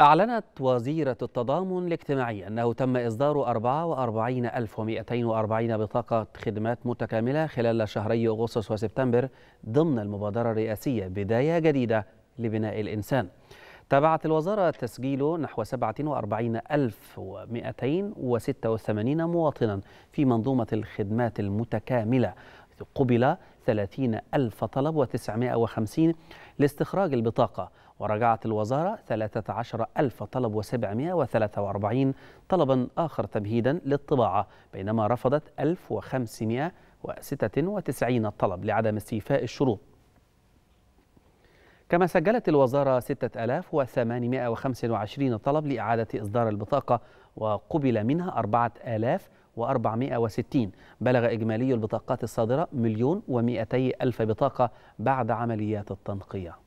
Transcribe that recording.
أعلنت وزيرة التضامن الاجتماعي أنه تم إصدار 44240 بطاقة خدمات متكاملة خلال شهري أغسطس وسبتمبر ضمن المبادرة الرئاسية بداية جديدة لبناء الإنسان تابعت الوزارة تسجيل نحو 47286 مواطنا في منظومة الخدمات المتكاملة قبل 30000 طلب و950 لاستخراج البطاقة ورجعت الوزارة 13743 طلبا آخر تمهيدا للطباعة بينما رفضت 1596 طلب لعدم استيفاء الشروط كما سجلت الوزارة 6825 طلب لإعادة إصدار البطاقة وقبل منها 4460 بلغ إجمالي البطاقات الصادرة مليون ومئتي ألف بطاقة بعد عمليات التنقية